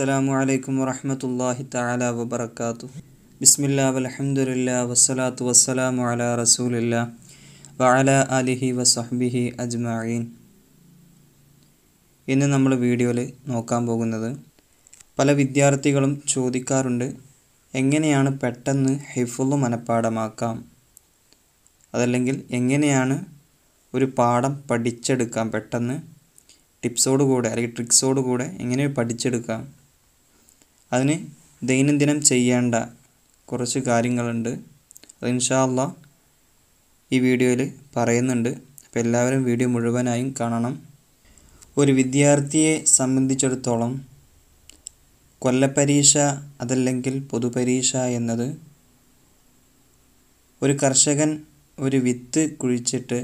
അസ്സലാമു അലൈക്കും വറഹമത്തല്ലാഹി തആല വബറകാതു ബിസ്മില്ലാ വൽഹംദുലില്ലാ വസ്സലാത്തു വസ്സലാമു അലാ റസൂലില്ലാ വഅല അലിഹി വസഹ്ബിഹി അജ്മഈൻ ഇന്ന് നമ്മൾ വീഡിയോയിൽ നോക്കാൻ പോകുന്നത് പല വിദ്യാർത്ഥികളും ചോദിക്കാറുണ്ട് എങ്ങനെയാണ് പെട്ടെന്ന് ഹിഫുള്ള് മനഃപ്പാഠമാക്കാം അതല്ലെങ്കിൽ എങ്ങനെയാണ് ഒരു പാഠം പഠിച്ചെടുക്കാം പെട്ടെന്ന് ടിപ്സോട് കൂടെ അല്ലെങ്കിൽ ട്രിക്സോടുകൂടെ കൂടെ എങ്ങനെ പഠിച്ചെടുക്കാം അതിന് ദൈനംദിനം ചെയ്യേണ്ട കുറച്ച് കാര്യങ്ങളുണ്ട് അത് ഇൻഷാ അള്ളാ ഈ വീഡിയോയിൽ പറയുന്നുണ്ട് അപ്പോൾ എല്ലാവരും വീഡിയോ മുഴുവനായും കാണണം ഒരു വിദ്യാർത്ഥിയെ സംബന്ധിച്ചിടത്തോളം കൊല്ലപ്പരീക്ഷ അതല്ലെങ്കിൽ പൊതുപരീക്ഷ എന്നത് ഒരു കർഷകൻ ഒരു വിത്ത് കുഴിച്ചിട്ട്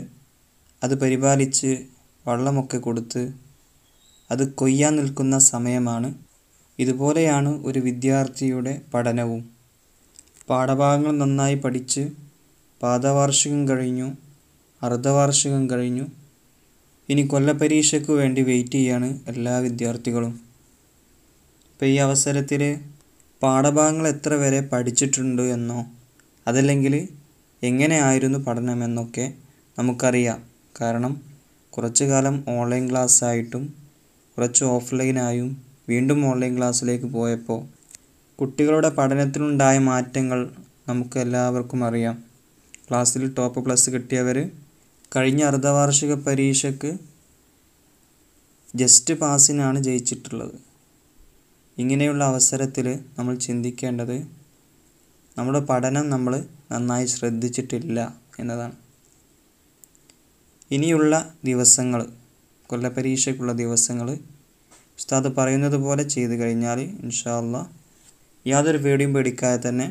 അത് പരിപാലിച്ച് വള്ളമൊക്കെ കൊടുത്ത് അത് കൊയ്യാൻ നിൽക്കുന്ന സമയമാണ് ഇതുപോലെയാണ് ഒരു വിദ്യാർത്ഥിയുടെ പഠനവും പാഠഭാഗങ്ങൾ നന്നായി പഠിച്ച് പാദവാർഷികം കഴിഞ്ഞു അർദ്ധവാർഷികം കഴിഞ്ഞു ഇനി കൊല്ലപരീക്ഷയ്ക്ക് വേണ്ടി വെയിറ്റ് ചെയ്യാണ് എല്ലാ വിദ്യാർത്ഥികളും ഇപ്പോൾ ഈ അവസരത്തിൽ പാഠഭാഗങ്ങൾ എത്ര വരെ പഠിച്ചിട്ടുണ്ട് എന്നോ അതല്ലെങ്കിൽ എങ്ങനെയായിരുന്നു പഠനമെന്നൊക്കെ നമുക്കറിയാം കാരണം കുറച്ച് കാലം ഓൺലൈൻ ക്ലാസ്സായിട്ടും കുറച്ച് ഓഫ്ലൈനായും വീണ്ടും ഓൺലൈൻ ക്ലാസ്സിലേക്ക് പോയപ്പോൾ കുട്ടികളുടെ പഠനത്തിനുണ്ടായ മാറ്റങ്ങൾ നമുക്ക് എല്ലാവർക്കും അറിയാം ക്ലാസ്സിൽ ടോപ്പ് പ്ലസ് കിട്ടിയവർ കഴിഞ്ഞ അർദ്ധവാർഷിക പരീക്ഷയ്ക്ക് ജസ്റ്റ് പാസിനാണ് ജയിച്ചിട്ടുള്ളത് ഇങ്ങനെയുള്ള അവസരത്തിൽ നമ്മൾ ചിന്തിക്കേണ്ടത് നമ്മുടെ പഠനം നമ്മൾ നന്നായി ശ്രദ്ധിച്ചിട്ടില്ല എന്നതാണ് ഇനിയുള്ള ദിവസങ്ങൾ കൊല്ലപരീക്ഷയ്ക്കുള്ള ദിവസങ്ങൾ ഉസ്താദ് പറയുന്നത് പോലെ ചെയ്തു കഴിഞ്ഞാൽ ഇൻഷാല്ല യാതൊരു പേടിയും പേടിക്കാതെ തന്നെ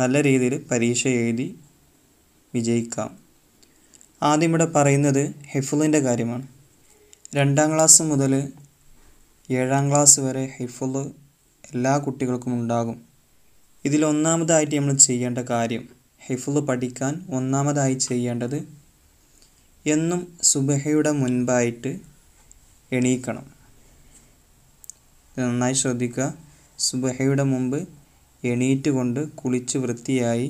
നല്ല രീതിയിൽ പരീക്ഷ എഴുതി വിജയിക്കാം ആദ്യം ഇവിടെ പറയുന്നത് ഹെഫുലിൻ്റെ കാര്യമാണ് രണ്ടാം ക്ലാസ് മുതൽ ഏഴാം ക്ലാസ് വരെ ഹെഫുള് എല്ലാ കുട്ടികൾക്കും ഉണ്ടാകും ഇതിൽ ഒന്നാമതായിട്ട് നമ്മൾ ചെയ്യേണ്ട കാര്യം ഹിഫുൾ പഠിക്കാൻ ഒന്നാമതായി ചെയ്യേണ്ടത് എന്നും സുബഹയുടെ മുൻപായിട്ട് എണീക്കണം നന്നായി ശ്രദ്ധിക്കുക സുബഹയുടെ മുമ്പ് എണീറ്റ് കൊണ്ട് കുളിച്ച് വൃത്തിയായി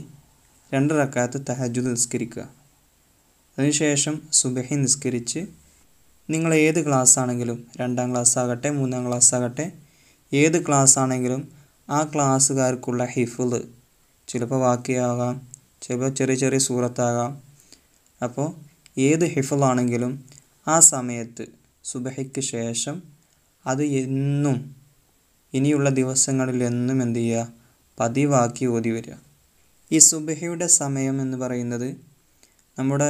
രണ്ട് റക്കാത്ത് തഹജുദ് നിസ്കരിക്കുക അതിനുശേഷം സുബഹി നിസ്കരിച്ച് നിങ്ങൾ ഏത് ക്ലാസ് ആണെങ്കിലും രണ്ടാം ക്ലാസ് ആകട്ടെ മൂന്നാം ക്ലാസ് ആകട്ടെ ഏത് ക്ലാസ് ആണെങ്കിലും ആ ക്ലാസ്സുകാർക്കുള്ള ഹിഫുദ് ചിലപ്പോൾ വാക്യമാകാം ചിലപ്പോൾ ചെറിയ ചെറിയ സൂറത്താകാം അപ്പോൾ ഏത് ഹിഫുദാണെങ്കിലും ആ സമയത്ത് സുബഹയ്ക്ക് ശേഷം അത് എന്നും ഇനിയുള്ള ദിവസങ്ങളിൽ എന്നും എന്തു ചെയ്യുക പതിവാക്കി ഓതി വരിക ഈ സുബഹയുടെ സമയം എന്ന് പറയുന്നത് നമ്മുടെ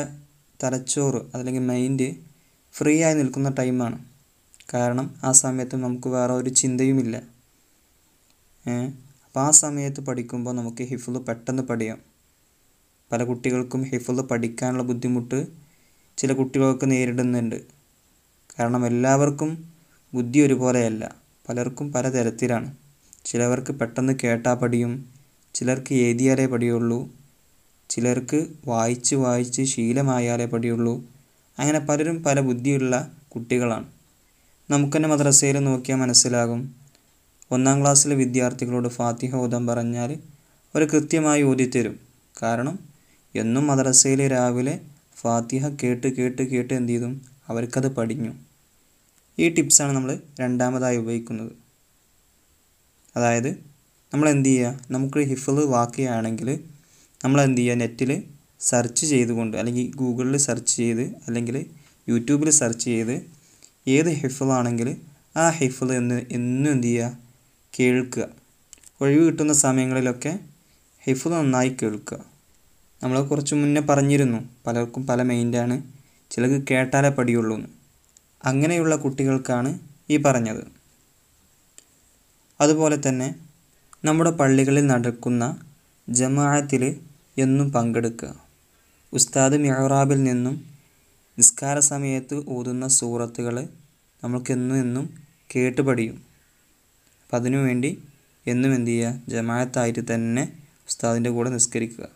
തലച്ചോറ് അല്ലെങ്കിൽ മൈൻഡ് ഫ്രീ ആയി നിൽക്കുന്ന ടൈമാണ് കാരണം ആ സമയത്ത് നമുക്ക് വേറെ ഒരു ചിന്തയുമില്ല അപ്പോൾ ആ സമയത്ത് പഠിക്കുമ്പോൾ നമുക്ക് ഹിഫുൾ പെട്ടെന്ന് പഠിയാം പല കുട്ടികൾക്കും ഹിഫുൾ പഠിക്കാനുള്ള ബുദ്ധിമുട്ട് ചില കുട്ടികൾക്ക് നേരിടുന്നുണ്ട് കാരണം എല്ലാവർക്കും ബുദ്ധി ഒരുപോലെയല്ല പലർക്കും പല തരത്തിലാണ് ചിലവർക്ക് പെട്ടെന്ന് കേട്ടാൽ പഠിയും ചിലർക്ക് എഴുതിയാലേ പടിയുള്ളൂ ചിലർക്ക് വായിച്ച് വായിച്ച് ശീലമായാലേ പടിയുള്ളൂ അങ്ങനെ പലരും പല ബുദ്ധിയുള്ള കുട്ടികളാണ് നമുക്ക് തന്നെ മദ്രസയിൽ നോക്കിയാൽ മനസ്സിലാകും ഒന്നാം ക്ലാസ്സിലെ വിദ്യാർത്ഥികളോട് ഫാത്തിഹ ഓതാൻ പറഞ്ഞാൽ അവർ കൃത്യമായി ഓതിത്തരും കാരണം എന്നും മദ്രസയിൽ രാവിലെ ഫാത്തിഹ കേട്ട് കേട്ട് കേട്ട് എന്ത് ചെയ്തും അവർക്കത് പഠിഞ്ഞു ഈ ടിപ്സാണ് നമ്മൾ രണ്ടാമതായി ഉപയോഗിക്കുന്നത് അതായത് നമ്മൾ എന്ത് ചെയ്യുക നമുക്ക് ഹിഫിൽ വാക്കുകയാണെങ്കിൽ നമ്മൾ എന്ത് ചെയ്യുക നെറ്റിൽ സെർച്ച് ചെയ്തുകൊണ്ട് അല്ലെങ്കിൽ ഗൂഗിളിൽ സെർച്ച് ചെയ്ത് അല്ലെങ്കിൽ യൂട്യൂബിൽ സെർച്ച് ചെയ്ത് ഏത് ഹിഫിളാണെങ്കിൽ ആ ഹിഫിൾ എന്ന് എന്നും എന്ത് ചെയ്യുക കേൾക്കുക ഒഴിവ് കിട്ടുന്ന സമയങ്ങളിലൊക്കെ ഹിഫിൾ നന്നായി കേൾക്കുക നമ്മൾ കുറച്ച് മുന്നേ പറഞ്ഞിരുന്നു പലർക്കും പല മൈൻഡാണ് ചിലർക്ക് കേട്ടാലേ പടിയുള്ളൂ എന്ന് അങ്ങനെയുള്ള കുട്ടികൾക്കാണ് ഈ പറഞ്ഞത് അതുപോലെ തന്നെ നമ്മുടെ പള്ളികളിൽ നടക്കുന്ന ജമാഅത്തിൽ എന്നും പങ്കെടുക്കുക ഉസ്താദ് മെഹറാബിൽ നിന്നും നിസ്കാര സമയത്ത് ഓതുന്ന സൂറത്തുകൾ നമ്മൾക്കെന്നും എന്നും കേട്ട് പഠിയും അപ്പം അതിനുവേണ്ടി എന്നും എന്ത് ചെയ്യുക ജമാഅത്തായിട്ട് തന്നെ ഉസ്താദിൻ്റെ കൂടെ നിസ്കരിക്കുക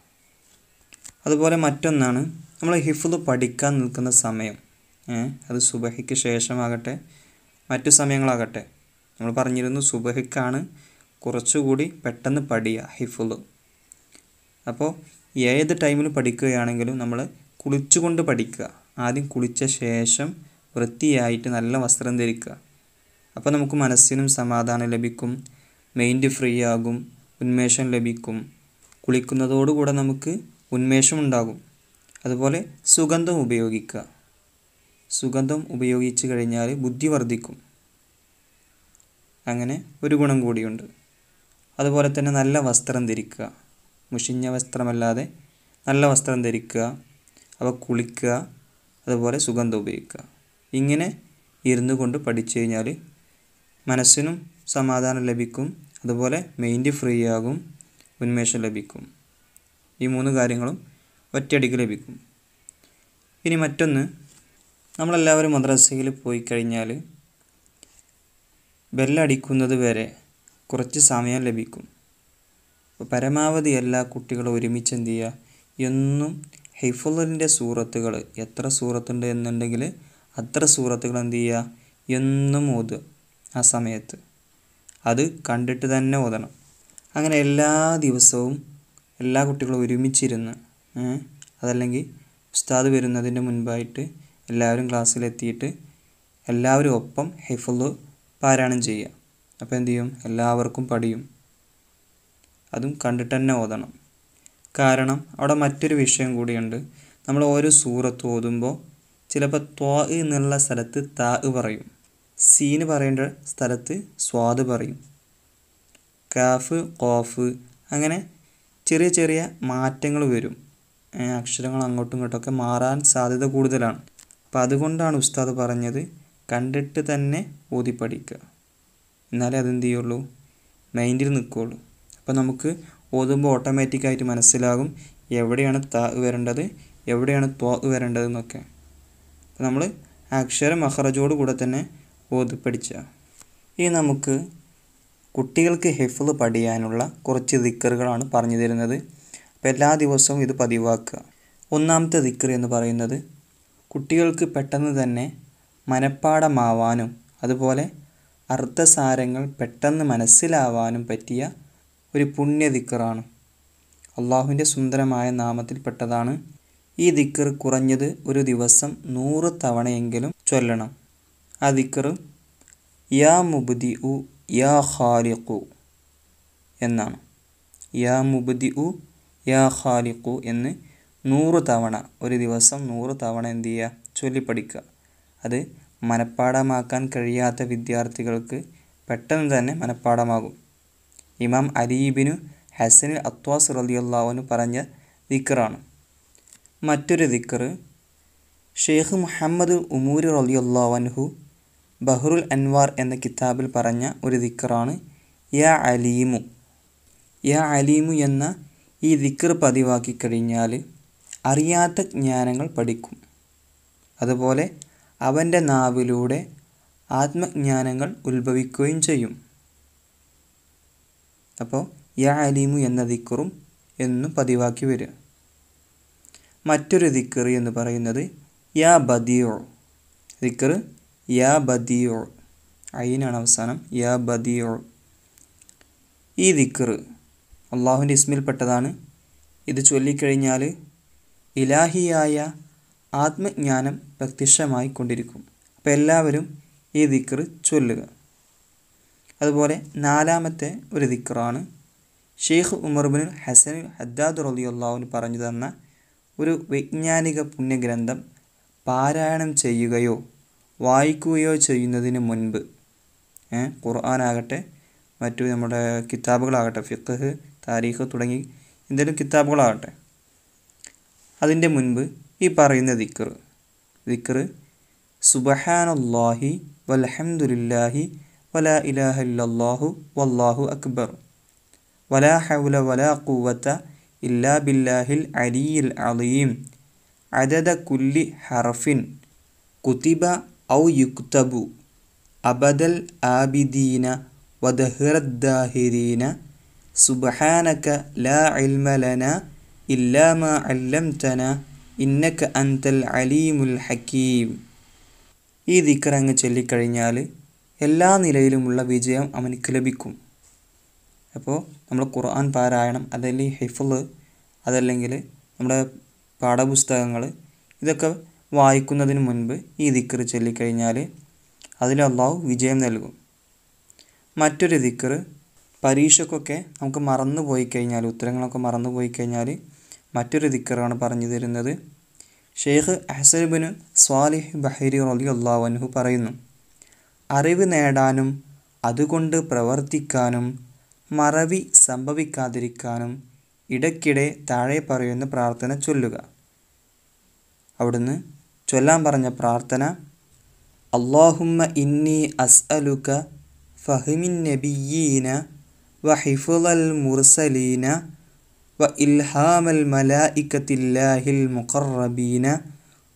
അതുപോലെ മറ്റൊന്നാണ് നമ്മൾ ഹിഫുദ് പഠിക്കാൻ നിൽക്കുന്ന സമയം അത് സുബഹയ്ക്ക് ശേഷമാകട്ടെ മറ്റു സമയങ്ങളാകട്ടെ നമ്മൾ പറഞ്ഞിരുന്നു സുബഹയ്ക്കാണ് കുറച്ചുകൂടി പെട്ടെന്ന് പഠിയുക ഹിഫുൽ അപ്പോൾ ഏത് ടൈമിൽ പഠിക്കുകയാണെങ്കിലും നമ്മൾ കുളിച്ചുകൊണ്ട് പഠിക്കുക ആദ്യം കുളിച്ച ശേഷം വൃത്തിയായിട്ട് നല്ല വസ്ത്രം ധരിക്കുക അപ്പോൾ നമുക്ക് മനസ്സിനും സമാധാനം ലഭിക്കും മൈൻഡ് ഫ്രീ ആകും ഉന്മേഷം ലഭിക്കും കുളിക്കുന്നതോടുകൂടെ നമുക്ക് ഉന്മേഷം ഉണ്ടാകും അതുപോലെ സുഗന്ധം ഉപയോഗിക്കുക സുഗന്ധം ഉപയോഗിച്ച് കഴിഞ്ഞാൽ ബുദ്ധി വർദ്ധിക്കും അങ്ങനെ ഒരു ഗുണം കൂടിയുണ്ട് അതുപോലെ തന്നെ നല്ല വസ്ത്രം ധരിക്കുക മുഷിഞ്ഞ വസ്ത്രമല്ലാതെ നല്ല വസ്ത്രം ധരിക്കുക അവ കുളിക്കുക അതുപോലെ സുഗന്ധം ഉപയോഗിക്കുക ഇങ്ങനെ ഇരുന്നു കൊണ്ട് പഠിച്ചു കഴിഞ്ഞാൽ മനസ്സിനും സമാധാനം ലഭിക്കും അതുപോലെ മൈൻഡ് ഫ്രീ ആകും ഉന്മേഷം ലഭിക്കും ഈ മൂന്ന് കാര്യങ്ങളും ഒറ്റയടിക്ക് ലഭിക്കും ഇനി മറ്റൊന്ന് നമ്മളെല്ലാവരും മദ്രസയിൽ പോയി കഴിഞ്ഞാൽ ബെല്ലടിക്കുന്നത് വരെ കുറച്ച് സമയം ലഭിക്കും പരമാവധി എല്ലാ കുട്ടികളും ഒരുമിച്ച് എന്ത് ചെയ്യുക എന്നും ഹൈഫുലിൻ്റെ സൂറത്തുകൾ എത്ര സൂറത്തുണ്ട് എന്നുണ്ടെങ്കിൽ അത്ര സൂറത്തുകൾ എന്ത് ചെയ്യുക എന്നും ഓതുക ആ സമയത്ത് അത് കണ്ടിട്ട് തന്നെ ഓതണം അങ്ങനെ എല്ലാ ദിവസവും എല്ലാ കുട്ടികളും ഒരുമിച്ചിരുന്ന് അതല്ലെങ്കിൽ ഉസ്താദ് വരുന്നതിൻ്റെ മുൻപായിട്ട് എല്ലാവരും ക്ലാസ്സിലെത്തിയിട്ട് എല്ലാവരും ഒപ്പം ഹിഫുള്ള് പാരായണം ചെയ്യുക അപ്പോൾ എന്തു ചെയ്യും എല്ലാവർക്കും പഠിയും അതും കണ്ടിട്ട് തന്നെ ഓതണം കാരണം അവിടെ മറ്റൊരു വിഷയം കൂടിയുണ്ട് നമ്മൾ ഓരോ സൂറത്ത് ഓതുമ്പോൾ ചിലപ്പോൾ ത്വാ എന്നുള്ള സ്ഥലത്ത് താ പറയും സീന് പറയേണ്ട സ്ഥലത്ത് സ്വാദ് പറയും കാഫ് കോഫ് അങ്ങനെ ചെറിയ ചെറിയ മാറ്റങ്ങൾ വരും അക്ഷരങ്ങൾ അങ്ങോട്ടും ഇങ്ങോട്ടൊക്കെ മാറാൻ സാധ്യത കൂടുതലാണ് അപ്പം അതുകൊണ്ടാണ് ഉസ്താദ് പറഞ്ഞത് കണ്ടിട്ട് തന്നെ ഓതി പഠിക്കുക എന്നാലേ അതെന്ത് ചെയ്യുള്ളൂ മൈൻഡിൽ നിൽക്കുകയുള്ളൂ അപ്പോൾ നമുക്ക് ഓതുമ്പോൾ ഓട്ടോമാറ്റിക്കായിട്ട് മനസ്സിലാകും എവിടെയാണ് താ വരേണ്ടത് എവിടെയാണ് തോ വരേണ്ടത് എന്നൊക്കെ അപ്പോൾ നമ്മൾ അക്ഷരം മഹറജോട് കൂടെ തന്നെ ഓതി പഠിച്ച ഇനി നമുക്ക് കുട്ടികൾക്ക് ഹെഫിള് പഠിയാനുള്ള കുറച്ച് ദിക്കറുകളാണ് പറഞ്ഞു തരുന്നത് അപ്പോൾ എല്ലാ ദിവസവും ഇത് പതിവാക്കുക ഒന്നാമത്തെ ദിക്കർ എന്ന് പറയുന്നത് കുട്ടികൾക്ക് പെട്ടെന്ന് തന്നെ മനഃപ്പാഠമാവാനും അതുപോലെ അർത്ഥസാരങ്ങൾ പെട്ടെന്ന് മനസ്സിലാവാനും പറ്റിയ ഒരു പുണ്യ ദിക്കറാണ് അള്ളാഹുവിൻ്റെ സുന്ദരമായ നാമത്തിൽപ്പെട്ടതാണ് ഈ ദിക്കർ കുറഞ്ഞത് ഒരു ദിവസം നൂറ് തവണയെങ്കിലും ചൊല്ലണം ആ ദിക്കർ യാ മുബുദി ഉ യാ ഖാലിഖു എന്നാണ് യാ മുബുദി ഉ യാ ഖാലിഖു എന്ന് നൂറ് തവണ ഒരു ദിവസം നൂറ് തവണ എന്ത് ചെയ്യുക ചൊല്ലിപ്പഠിക്കുക അത് മനഃപ്പാഠമാക്കാൻ കഴിയാത്ത വിദ്യാർത്ഥികൾക്ക് പെട്ടെന്ന് തന്നെ മനഃപ്പാഠമാകും ഇമാം അലീബിനു ഹസനിൽ അത്വാസ് റലിയുള്ളാവുന് പറഞ്ഞ ദിക്കറാണ് മറ്റൊരു ദിക്കർ ഷെയ്ഖ് മുഹമ്മദ് ഉമൂർ റലിയുള്ളാവൻഹു ബഹ്റുൽ അൻവാർ എന്ന കിതാബിൽ പറഞ്ഞ ഒരു ദിക്കറാണ് യ അലീമു യ അലീമു എന്ന ഈ ദിക്കർ പതിവാക്കി കഴിഞ്ഞാൽ അറിയാത്ത ജ്ഞാനങ്ങൾ പഠിക്കും അതുപോലെ അവൻ്റെ നാവിലൂടെ ആത്മജ്ഞാനങ്ങൾ ഉത്ഭവിക്കുകയും ചെയ്യും അപ്പോൾ യാ അലീമു എന്ന ദിക്കറും എന്നും പതിവാക്കി വരിക മറ്റൊരു ദിക്കർ എന്ന് പറയുന്നത് യാ ബദിയോ ദിക്കർ യാ ബദിയോ അയിനാണ് അവസാനം യാ ബദിയോ ഈ ദിക്കർ അള്ളാഹുവിൻ്റെ ഇസ്മിൽപ്പെട്ടതാണ് ഇത് ചൊല്ലിക്കഴിഞ്ഞാൽ ഇലാഹിയായ ആത്മജ്ഞാനം പ്രത്യക്ഷമായി കൊണ്ടിരിക്കും അപ്പോൾ എല്ലാവരും ഈ ദിക്കർ ചൊല്ലുക അതുപോലെ നാലാമത്തെ ഒരു ദിക്കറാണ് ഷെയ്ഖ് ഉമർബിനുൽ ഹസൻ ഹദ്ദാദ് റലിയുള്ളാവിന് പറഞ്ഞു തന്ന ഒരു വൈജ്ഞാനിക പുണ്യഗ്രന്ഥം പാരായണം ചെയ്യുകയോ വായിക്കുകയോ ചെയ്യുന്നതിന് മുൻപ് ഖുർആാനാകട്ടെ മറ്റു നമ്മുടെ കിതാബുകളാകട്ടെ ഫിഖ് താരീഖ് തുടങ്ങി എന്തെങ്കിലും കിതാബുകളാകട്ടെ അതിൻ്റെ മുൻപ് ഈ പറയുന്ന ദിക്കർ ദിക്കർ സുബഹാനല്ലാഹി വലഹമുല്ലാഹി വല ഇലാഹ ഇല്ലാഹു വല്ലാഹു അക്ബർ വലാ ഹൗല വലാ കൂവത്ത ഇല്ലാ ബില്ലാഹിൽ അലിയിൽ അലീം അദദ കുല്ലി ഹറഫിൻ കുതിബ ഔ യുക്തബു അബദൽ ആബിദീന വദഹ്റദ്ദാഹിരീന സുബഹാനക ലാ ഇൽമലന ഇല്ലാമ ഇന്നക്ക അന്തൽ അലീമുൽ ഹക്കീം ഈ ദിക്കറങ്ങ് ചൊല്ലിക്കഴിഞ്ഞാൽ എല്ലാ നിലയിലുമുള്ള വിജയം അവനക്ക് ലഭിക്കും അപ്പോൾ നമ്മൾ ഖുർആൻ പാരായണം അതല്ലെങ്കിൽ ഹിഫുള് അതല്ലെങ്കിൽ നമ്മുടെ പാഠപുസ്തകങ്ങൾ ഇതൊക്കെ വായിക്കുന്നതിന് മുൻപ് ഈ ദിക്കർ ചൊല്ലിക്കഴിഞ്ഞാൽ അതിൽ വിജയം നൽകും മറ്റൊരു ദിക്കർ പരീക്ഷക്കൊക്കെ നമുക്ക് മറന്നു പോയി കഴിഞ്ഞാൽ ഉത്തരങ്ങളൊക്കെ മറന്നു പോയി കഴിഞ്ഞാൽ മറ്റൊരു ദിക്കറാണ് പറഞ്ഞു തരുന്നത് ഷെയ്ഖ് അഹസബിന് സ്വാലിഹ് ബഹരി റലി അള്ളാഹു പറയുന്നു അറിവ് നേടാനും അതുകൊണ്ട് പ്രവർത്തിക്കാനും മറവി സംഭവിക്കാതിരിക്കാനും ഇടയ്ക്കിടെ താഴെ പറയുന്ന പ്രാർത്ഥന ചൊല്ലുക അവിടുന്ന് ചൊല്ലാൻ പറഞ്ഞ പ്രാർത്ഥന അള്ളാഹുമ്മ ഇന്നി അസ്അലുക ഫഹിമിൻ നബിയീന വഹിഫുൽ മുർസലീന വ ഇൽഹാമൽ മലായിക്കത്തില്ലാഹിൽ മുഖറബീന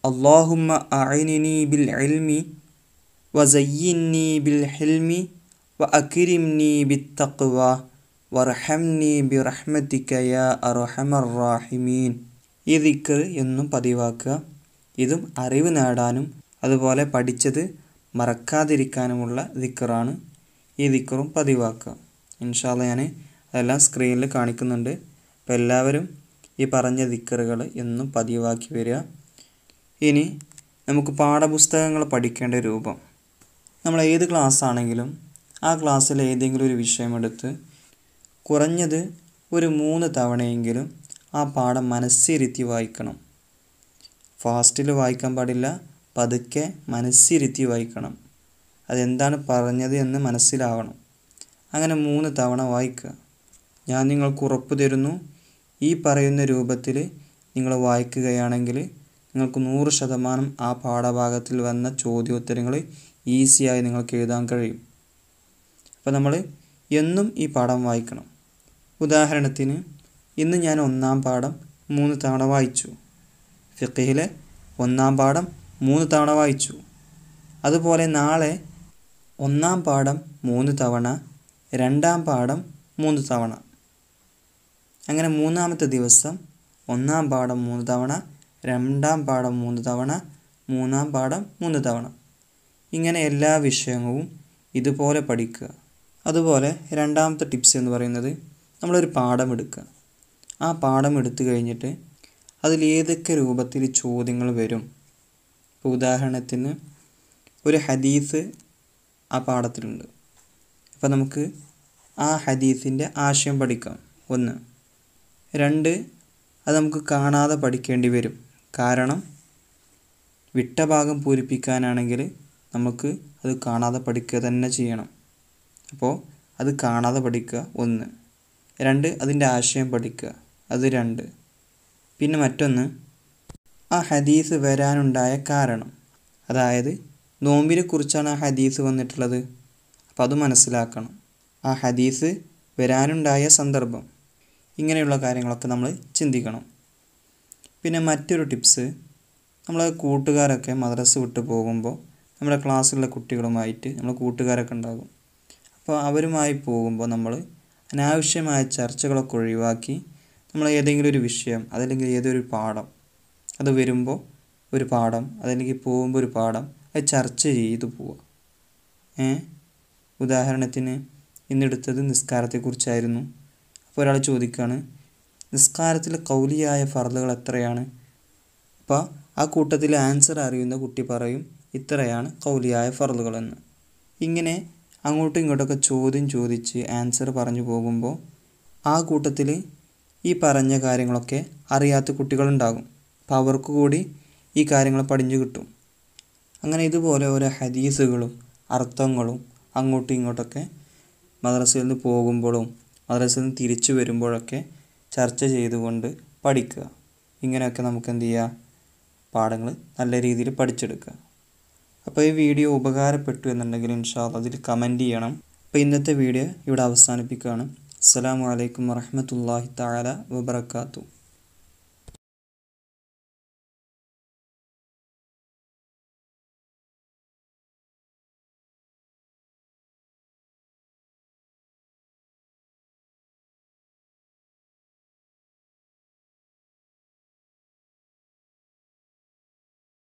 അള്ളാഹുമ്മ അഴിനി ബിൽ അൽമി വസയ്യിന്നി ബിൽ ഹിൽമി വ അക്കിരിംനി ബിത്തക്വ വർഹംനി ബിറഹ്മത്തിക്കയ അർഹമർ റാഹിമീൻ ഈ ദിക്കർ എന്നും പതിവാക്കുക ഇതും അറിവ് നേടാനും അതുപോലെ പഠിച്ചത് മറക്കാതിരിക്കാനുമുള്ള ദിക്കറാണ് ഈ ദിക്കറും പതിവാക്കുക ഇൻഷാല്ല ഞാൻ അതെല്ലാം സ്ക്രീനിൽ കാണിക്കുന്നുണ്ട് അപ്പം എല്ലാവരും ഈ പറഞ്ഞ ദിക്കറുകൾ എന്നും പതിവാക്കി വരിക ഇനി നമുക്ക് പാഠപുസ്തകങ്ങൾ പഠിക്കേണ്ട രൂപം നമ്മൾ ഏത് ക്ലാസ് ആണെങ്കിലും ആ ക്ലാസ്സിൽ ഏതെങ്കിലും ഒരു വിഷയമെടുത്ത് കുറഞ്ഞത് ഒരു മൂന്ന് തവണയെങ്കിലും ആ പാഠം മനസ്സിരുത്തി വായിക്കണം ഫാസ്റ്റിൽ വായിക്കാൻ പാടില്ല പതുക്കെ മനസ്സിരുത്തി വായിക്കണം അതെന്താണ് പറഞ്ഞത് എന്ന് മനസ്സിലാവണം അങ്ങനെ മൂന്ന് തവണ വായിക്കുക ഞാൻ നിങ്ങൾക്ക് ഉറപ്പ് തരുന്നു ഈ പറയുന്ന രൂപത്തിൽ നിങ്ങൾ വായിക്കുകയാണെങ്കിൽ നിങ്ങൾക്ക് നൂറ് ശതമാനം ആ പാഠഭാഗത്തിൽ വന്ന ചോദ്യോത്തരങ്ങൾ ഈസിയായി നിങ്ങൾക്ക് എഴുതാൻ കഴിയും അപ്പോൾ നമ്മൾ എന്നും ഈ പാഠം വായിക്കണം ഉദാഹരണത്തിന് ഇന്ന് ഞാൻ ഒന്നാം പാഠം മൂന്ന് തവണ വായിച്ചു ഫിഖിലെ ഒന്നാം പാഠം മൂന്ന് തവണ വായിച്ചു അതുപോലെ നാളെ ഒന്നാം പാഠം മൂന്ന് തവണ രണ്ടാം പാഠം മൂന്ന് തവണ അങ്ങനെ മൂന്നാമത്തെ ദിവസം ഒന്നാം പാഠം മൂന്ന് തവണ രണ്ടാം പാഠം മൂന്ന് തവണ മൂന്നാം പാഠം മൂന്ന് തവണ ഇങ്ങനെ എല്ലാ വിഷയങ്ങളും ഇതുപോലെ പഠിക്കുക അതുപോലെ രണ്ടാമത്തെ ടിപ്സ് എന്ന് പറയുന്നത് നമ്മളൊരു പാഠം എടുക്കുക ആ പാഠം എടുത്തു കഴിഞ്ഞിട്ട് അതിൽ ഏതൊക്കെ രൂപത്തിൽ ചോദ്യങ്ങൾ വരും ഇപ്പോൾ ഉദാഹരണത്തിന് ഒരു ഹദീസ് ആ പാഠത്തിലുണ്ട് അപ്പോൾ നമുക്ക് ആ ഹദീസിൻ്റെ ആശയം പഠിക്കാം ഒന്ന് രണ്ട് അത് നമുക്ക് കാണാതെ പഠിക്കേണ്ടി വരും കാരണം വിട്ട ഭാഗം പൂരിപ്പിക്കാനാണെങ്കിൽ നമുക്ക് അത് കാണാതെ പഠിക്കുക തന്നെ ചെയ്യണം അപ്പോൾ അത് കാണാതെ പഠിക്കുക ഒന്ന് രണ്ട് അതിൻ്റെ ആശയം പഠിക്കുക അത് രണ്ട് പിന്നെ മറ്റൊന്ന് ആ ഹദീസ് വരാനുണ്ടായ കാരണം അതായത് നോമ്പിനെക്കുറിച്ചാണ് ആ ഹദീസ് വന്നിട്ടുള്ളത് അപ്പോൾ അത് മനസ്സിലാക്കണം ആ ഹദീസ് വരാനുണ്ടായ സന്ദർഭം ഇങ്ങനെയുള്ള കാര്യങ്ങളൊക്കെ നമ്മൾ ചിന്തിക്കണം പിന്നെ മറ്റൊരു ടിപ്സ് നമ്മൾ കൂട്ടുകാരൊക്കെ മദ്രസ വിട്ട് പോകുമ്പോൾ നമ്മുടെ ക്ലാസ്സിലുള്ള കുട്ടികളുമായിട്ട് നമ്മൾ കൂട്ടുകാരൊക്കെ ഉണ്ടാകും അപ്പോൾ അവരുമായി പോകുമ്പോൾ നമ്മൾ അനാവശ്യമായ ചർച്ചകളൊക്കെ ഒഴിവാക്കി നമ്മൾ ഏതെങ്കിലും ഒരു വിഷയം അതല്ലെങ്കിൽ ഏതൊരു പാഠം അത് വരുമ്പോൾ ഒരു പാഠം അതല്ലെങ്കിൽ പോകുമ്പോൾ ഒരു പാഠം അത് ചർച്ച ചെയ്ത് പോവുക ഏ ഉദാഹരണത്തിന് ഇന്നെടുത്തത് നിസ്കാരത്തെക്കുറിച്ചായിരുന്നു അപ്പോൾ ഒരാൾ ചോദിക്കുകയാണ് നിസ്കാരത്തിൽ കൗലിയായ ഫർദുകൾ എത്രയാണ് അപ്പോൾ ആ കൂട്ടത്തിൽ ആൻസർ അറിയുന്ന കുട്ടി പറയും ഇത്രയാണ് കൗലിയായ ഫർദുകളെന്ന് ഇങ്ങനെ അങ്ങോട്ടും ഇങ്ങോട്ടൊക്കെ ചോദ്യം ചോദിച്ച് ആൻസർ പറഞ്ഞു പോകുമ്പോൾ ആ കൂട്ടത്തിൽ ഈ പറഞ്ഞ കാര്യങ്ങളൊക്കെ അറിയാത്ത കുട്ടികളുണ്ടാകും അപ്പോൾ അവർക്ക് കൂടി ഈ കാര്യങ്ങൾ പഠിഞ്ഞു കിട്ടും അങ്ങനെ ഇതുപോലെ ഓരോ ഹദീസുകളും അർത്ഥങ്ങളും അങ്ങോട്ടും ഇങ്ങോട്ടൊക്കെ മദ്രസയിൽ നിന്ന് പോകുമ്പോഴും മദ്രസയിൽ നിന്ന് തിരിച്ചു വരുമ്പോഴൊക്കെ ചർച്ച ചെയ്തുകൊണ്ട് പഠിക്കുക ഇങ്ങനെയൊക്കെ നമുക്ക് എന്ത് ചെയ്യാം പാഠങ്ങൾ നല്ല രീതിയിൽ പഠിച്ചെടുക്കുക അപ്പോൾ ഈ വീഡിയോ ഉപകാരപ്പെട്ടു എന്നുണ്ടെങ്കിൽ ഇൻഷാ അതിൽ കമൻറ്റ് ചെയ്യണം അപ്പോൾ ഇന്നത്തെ വീഡിയോ ഇവിടെ അവസാനിപ്പിക്കുകയാണ് അസ്സാം വലൈക്കും വറഹമത്തല്ലാഹി താല വാത്തു